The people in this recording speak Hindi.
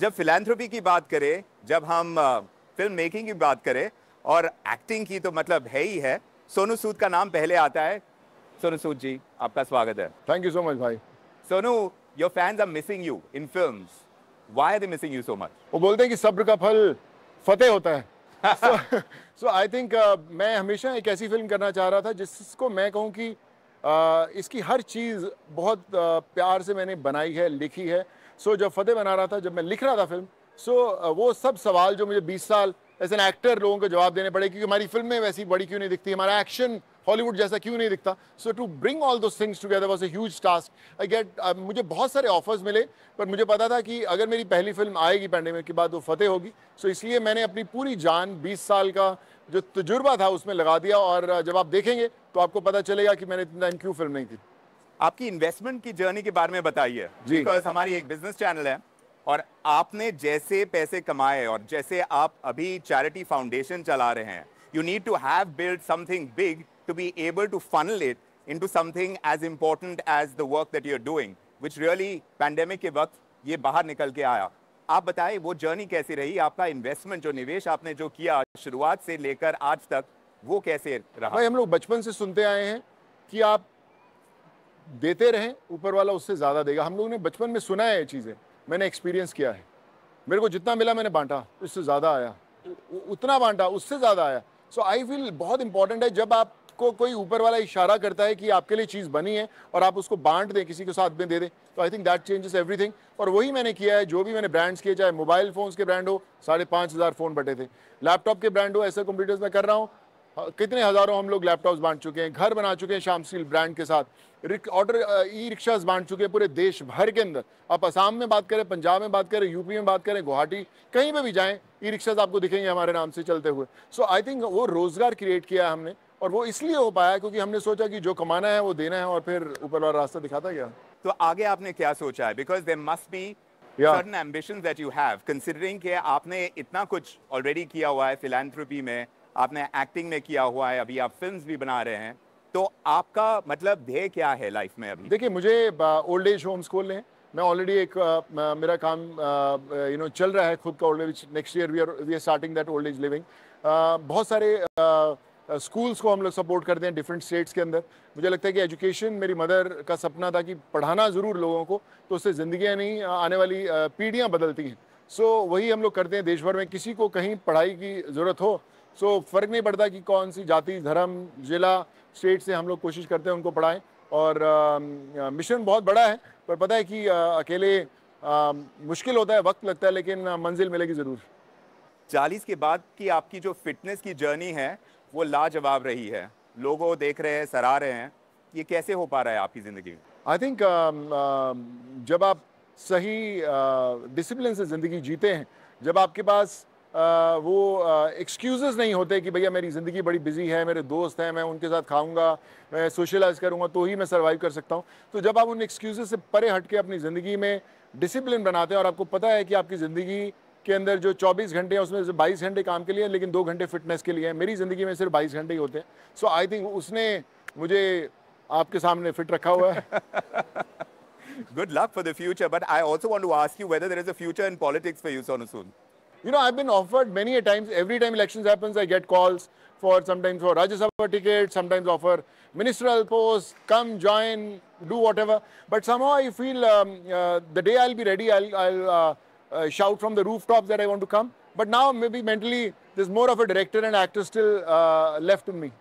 जब फिलेंथ्रोपी की बात करें जब हम फिल्म मेकिंग की बात करें और एक्टिंग की तो मतलब है ही है सोनू सूद का नाम पहले आता है सोनू सूद जी आपका स्वागत है थैंक यू सो मच भाई Sonu your fans are missing you in film why are they missing you so much वो बोलते हैं कि सब्र का फल फतेह होता है सो आई थिंक मैं हमेशा एक ऐसी फिल्म करना चाह रहा था जिसको मैं कहूँ कि uh, इसकी हर चीज़ बहुत uh, प्यार से मैंने बनाई है लिखी है सो जब फतेह बना रहा था जब मैं लिख रहा था फिल्म सो वो सब सवाल जो मुझे बीस साल एज एन एक्टर लोगों को जवाब देने पड़े क्योंकि हमारी फिल्में वैसी बड़ी क्यों नहीं दिखती हमारा एक्शन हॉलीवुड जैसा क्यों नहीं दिखता so to bring all those things together was a huge task I get मुझे बहुत सारे ऑफर्स मिले पर मुझे पता था कि अगर मेरी पहली फिल्म आएगी पैंडेमिक के बाद वो फतेह होगी सो so इसलिए मैंने अपनी पूरी जान 20 साल का जो तजुर्बा था उसमें लगा दिया और जब आप देखेंगे तो आपको पता चलेगा कि मैंने इतना क्यों फिल्म नहीं की आपकी इन्वेस्टमेंट की जर्नी के बारे में बताइए बिकॉज हमारी एक बिजनेस चैनल है और आपने जैसे पैसे कमाए और जैसे आप अभी चैरिटी फाउंडेशन चला रहे हैं you need to have build something big to be able to funnel it in to into as important as the work that you are doing which really pandemic के वक्त ये बाहर निकल के आया आप बताएं वो जर्नी कैसी रही आपका इन्वेस्टमेंट जो निवेश आपने जो किया शुरुआत से लेकर आज तक वो कैसे रहा भाई हम लोग बचपन से सुनते आए हैं कि आप देते रहें ऊपर वाला उससे ज़्यादा देगा हम लोगों ने बचपन में सुना है ये चीज़ें मैंने एक्सपीरियंस किया है मेरे को जितना मिला मैंने बांटा उससे ज़्यादा आया उतना बांटा उससे ज़्यादा आया सो आई फील बहुत इंपॉर्टेंट है जब आपको कोई ऊपर वाला इशारा करता है कि आपके लिए चीज़ बनी है और आप उसको बांट दें किसी के साथ में दे दें तो I think that changes every और वही मैंने किया है जो भी मैंने ब्रांड्स किए चाहे मोबाइल फ़ोन्स के ब्रांड हो साढ़े पाँच हज़ार फ़ोन बटे थे लैपटॉप के ब्रांड हो ऐसे कंप्यूटर्स मैं कर रहा हूँ कितने हज़ारों हम लोग लैपटॉप्स बांट चुके हैं घर बना चुके हैं शाम स्टील ब्रांड के साथ ऑर्डर ई रिक्शाज बांट चुके हैं पूरे देश भर के अंदर आप असम में बात करें पंजाब में बात करें यूपी में बात करें गुवाहाटी कहीं पर भी जाएँ ई रिक्शाज आपको दिखेंगे हमारे नाम से चलते हुए सो आई थिंक वो रोज़गार क्रिएट किया है हमने और वो इसलिए हो पाया क्योंकि हमने सोचा कि जो कमाना है वो देना है और फिर ऊपर वाला रास्ता दिखाता गया तो आगे आपने क्या सोचा है because there must be certain ambitions that you have considering आपने इतना कुछ ऑलरेडी किया हुआ है फिलैंथ्रोपी में आपने एक्टिंग में किया हुआ है अभी आप फिल्म भी बना रहे हैं तो आपका मतलब ध्येय क्या है लाइफ में अभी देखिए मुझे ओल्ड एज होम्स खोल लें मैं ऑलरेडी एक आ, मेरा काम यू नो चल रहा है खुद का old age next year we are we are starting that old age living बहुत सारे स्कूल्स को हम लोग सपोर्ट करते हैं डिफरेंट स्टेट्स के अंदर मुझे लगता है कि एजुकेशन मेरी मदर का सपना था कि पढ़ाना ज़रूर लोगों को तो उससे ज़िंदगियाँ नहीं आने वाली पीढ़ियाँ बदलती हैं सो so, वही हम लोग करते हैं देश भर में किसी को कहीं पढ़ाई की ज़रूरत हो सो so, फ़र्क नहीं पड़ता कि कौन सी जाति धर्म जिला स्टेट से हम लोग कोशिश करते हैं उनको पढ़ाएं और आ, मिशन बहुत बड़ा है पर पता है कि आ, अकेले आ, मुश्किल होता है वक्त लगता है लेकिन मंजिल मिलेगी ज़रूर चालीस के बाद की आपकी जो फिटनेस की जर्नी है वो लाजवाब रही है लोगों देख रहे हैं सराह रहे हैं ये कैसे हो पा रहा है आपकी ज़िंदगी में आई थिंक जब आप सही डिसिप्लिन से ज़िंदगी जीते हैं जब आपके पास वो एक्सक्यूज़ नहीं होते कि भैया मेरी ज़िंदगी बड़ी बिजी है मेरे दोस्त हैं मैं उनके साथ खाऊंगा मैं सोशलाइज करूंगा तो ही मैं सर्वाइव कर सकता हूँ तो जब आप उन एक्सक्यूज़ से परे हट के अपनी ज़िंदगी में डिसिप्लिन बनाते हैं और आपको पता है कि आपकी ज़िंदगी के अंदर जो 24 घंटे हैं उसमें बाईस घंटे काम के लिए लेकिन दो घंटे फिटनेस के लिए हैं मेरी ज़िंदगी में सिर्फ बाईस घंटे ही होते हैं सो आई थिंक उसने मुझे आपके सामने फिट रखा हुआ है good luck for the future. But I also want to ask you whether there is a future in politics for you, Sonu Soon. You know, I've been offered many a times, every time elections happens, I get calls for sometimes for Rajya Sabha ticket, sometimes offer ministerial posts, come join, do whatever. But somehow I feel um, uh, the day I'll be ready, I'll, I'll uh, uh, shout from the rooftops that I want to come. But now maybe mentally, there's more of a director and actor still uh, left in me.